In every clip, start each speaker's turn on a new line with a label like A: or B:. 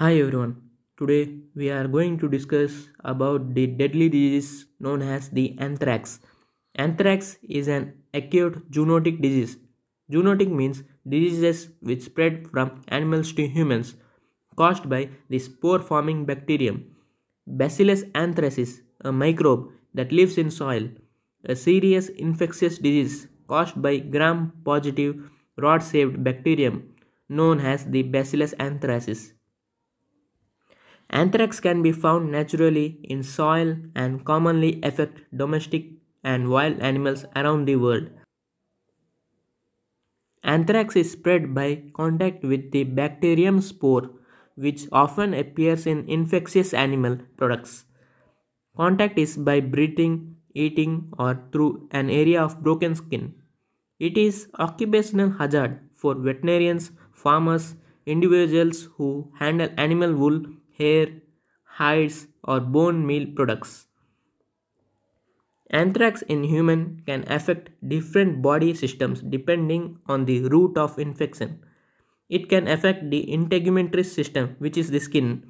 A: Hi everyone. Today we are going to discuss about the deadly disease known as the anthrax. Anthrax is an acute zoonotic disease. Zoonotic means diseases which spread from animals to humans caused by the spore forming bacterium. Bacillus anthracis, a microbe that lives in soil, a serious infectious disease caused by gram positive rod shaped bacterium known as the Bacillus anthracis Anthrax can be found naturally in soil and commonly affect domestic and wild animals around the world. Anthrax is spread by contact with the bacterium spore which often appears in infectious animal products. Contact is by breathing, eating or through an area of broken skin. It is occupational hazard for veterinarians, farmers, individuals who handle animal wool hair, hides or bone meal products. Anthrax in human can affect different body systems depending on the route of infection. It can affect the integumentary system which is the skin,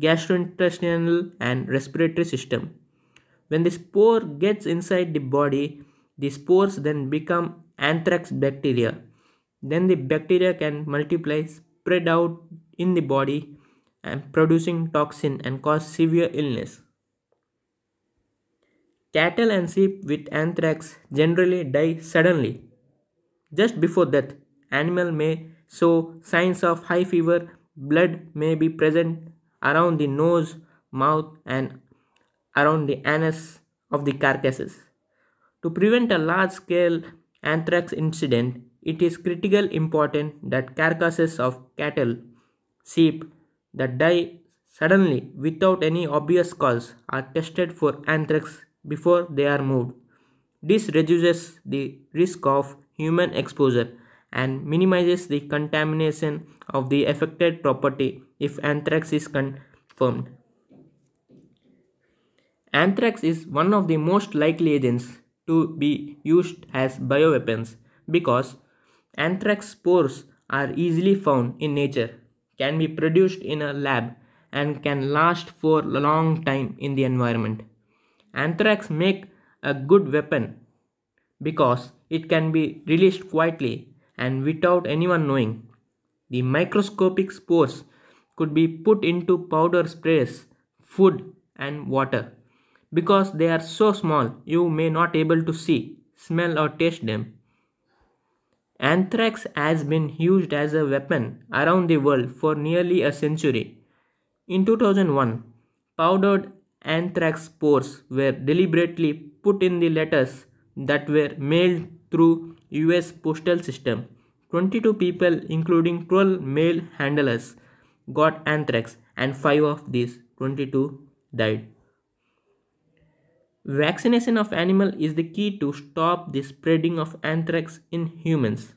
A: gastrointestinal and respiratory system. When the spore gets inside the body, the spores then become anthrax bacteria. Then the bacteria can multiply, spread out in the body and producing toxin and cause severe illness. Cattle and sheep with anthrax generally die suddenly. Just before death, animal may show signs of high fever, blood may be present around the nose, mouth and around the anus of the carcasses. To prevent a large-scale anthrax incident, it is critical important that carcasses of cattle, sheep that die suddenly without any obvious cause are tested for anthrax before they are moved. This reduces the risk of human exposure and minimizes the contamination of the affected property if anthrax is confirmed. Anthrax is one of the most likely agents to be used as bioweapons because anthrax spores are easily found in nature can be produced in a lab and can last for a long time in the environment. Anthrax make a good weapon because it can be released quietly and without anyone knowing. The microscopic spores could be put into powder sprays, food and water. Because they are so small, you may not able to see, smell or taste them. Anthrax has been used as a weapon around the world for nearly a century. In 2001, powdered anthrax spores were deliberately put in the letters that were mailed through US postal system. 22 people including 12 mail handlers got anthrax and 5 of these 22 died. Vaccination of animal is the key to stop the spreading of anthrax in humans.